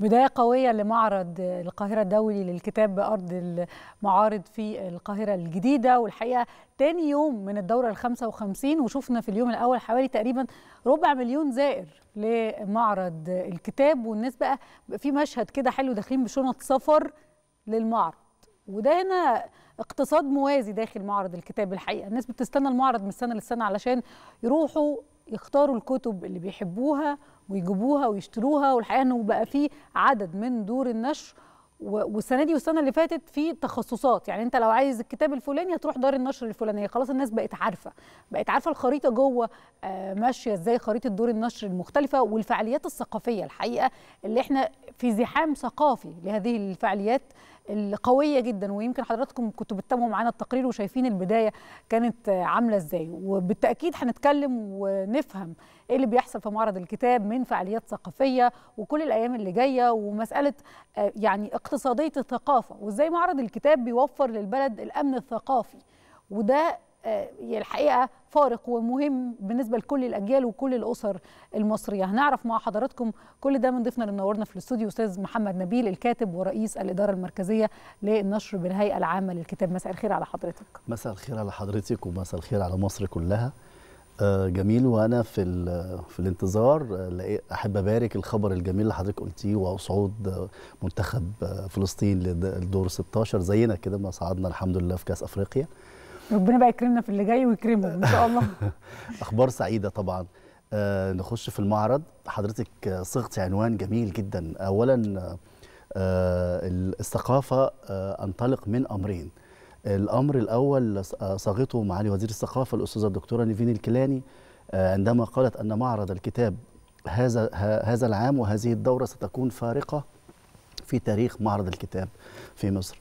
بداية قوية لمعرض القاهرة الدولي للكتاب بأرض المعارض في القاهرة الجديدة والحقيقة تاني يوم من الدورة الخمسة 55 وشفنا في اليوم الأول حوالي تقريبا ربع مليون زائر لمعرض الكتاب والناس بقى في مشهد كده حلو داخلين بشنط سفر للمعرض وده هنا اقتصاد موازي داخل معرض الكتاب الحقيقة الناس بتستنى المعرض من السنة للسنة علشان يروحوا يختاروا الكتب اللي بيحبوها ويجيبوها ويشتروها والحقيقه انه بقى في عدد من دور النشر والسنه دي والسنه اللي فاتت في تخصصات يعني انت لو عايز الكتاب الفلاني هتروح دار النشر الفلانيه خلاص الناس بقت عارفه بقت عارفه الخريطه جوه آه، ماشيه ازاي خريطه دور النشر المختلفه والفعاليات الثقافيه الحقيقه اللي احنا في زحام ثقافي لهذه الفعاليات القويه جدا ويمكن حضراتكم كنتوا بتتابعوا معانا التقرير وشايفين البدايه كانت عامله ازاي وبالتاكيد هنتكلم ونفهم ايه اللي بيحصل في معرض الكتاب من فعاليات ثقافيه وكل الايام اللي جايه ومساله آه، يعني اقتصاديه الثقافه وازاي معرض الكتاب بيوفر للبلد الامن الثقافي وده آه، الحقيقه فارق ومهم بالنسبه لكل الاجيال وكل الاسر المصريه هنعرف مع حضراتكم كل ده من ضيفنا اللي منورنا في الاستوديو استاذ محمد نبيل الكاتب ورئيس الاداره المركزيه للنشر بالهيئه العامه للكتاب مساء الخير على حضرتك مساء الخير على حضرتك ومساء الخير على مصر كلها آه، جميل وانا في في الانتظار آه، احب ابارك الخبر الجميل اللي حضرتك قلتيه وصعود منتخب فلسطين للدور 16 زينا كده ما صعدنا الحمد لله في كاس افريقيا ربنا بقى يكرمنا في اللي جاي ويكرمه ان شاء الله اخبار سعيده طبعا آه نخش في المعرض حضرتك صغت عنوان جميل جدا اولا آه الثقافه آه انطلق من امرين الامر الاول آه، صاغته معالي وزير الثقافه الاستاذه الدكتوره نيفين الكيلاني آه، عندما قالت ان معرض الكتاب هذا هذا العام وهذه الدوره ستكون فارقه في تاريخ معرض الكتاب في مصر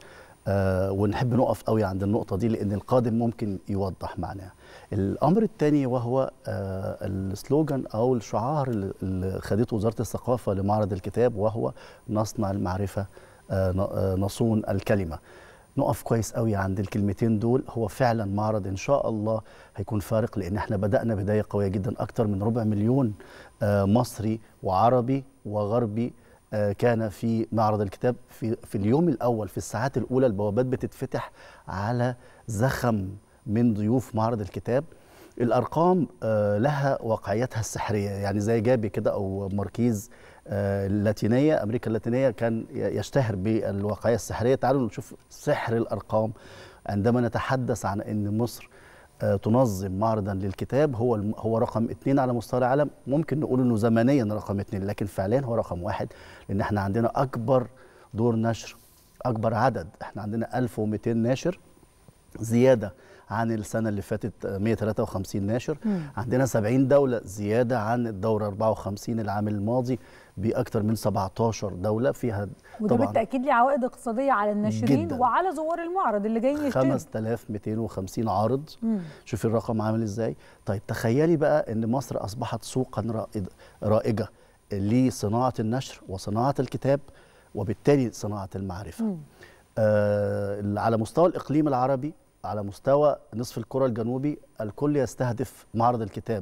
آه ونحب نقف قوي عند النقطه دي لان القادم ممكن يوضح معناها الامر الثاني وهو آه السلوجان او الشعار اللي خدته وزاره الثقافه لمعرض الكتاب وهو نصنع المعرفه آه،, آه نصون الكلمه نقف كويس قوي عند الكلمتين دول هو فعلا معرض ان شاء الله هيكون فارق لان احنا بدانا بدايه قويه جدا اكتر من ربع مليون آه، مصري وعربي وغربي آه، كان في معرض الكتاب في, في اليوم الأول في الساعات الأولى البوابات بتتفتح على زخم من ضيوف معرض الكتاب الأرقام آه، لها واقعيتها السحرية يعني زي جابي كده أو ماركيز آه، اللاتينية أمريكا اللاتينية كان يشتهر بالواقعية السحرية تعالوا نشوف سحر الأرقام عندما نتحدث عن أن مصر آه، تنظم معرضا للكتاب هو هو رقم اثنين على مستوى العالم ممكن نقول انه زمنيا رقم اثنين لكن فعليا هو رقم واحد لان احنا عندنا اكبر دور نشر اكبر عدد احنا عندنا 1200 ناشر زياده عن السنه اللي فاتت 153 آه، ناشر مم. عندنا 70 دوله زياده عن الدوره 54 العام الماضي باكثر من 17 دوله فيها وده طبعا بالتاكيد ليه عوائد اقتصاديه على الناشرين جداً. وعلى زوار المعرض اللي جايين يشتري 5250 عارض شوفي الرقم عامل ازاي طيب تخيلي بقى ان مصر اصبحت سوقا رائجه لصناعه النشر وصناعه الكتاب وبالتالي صناعه المعرفه مم. آه على مستوى الاقليم العربي على مستوى نصف الكرة الجنوبي الكل يستهدف معرض الكتاب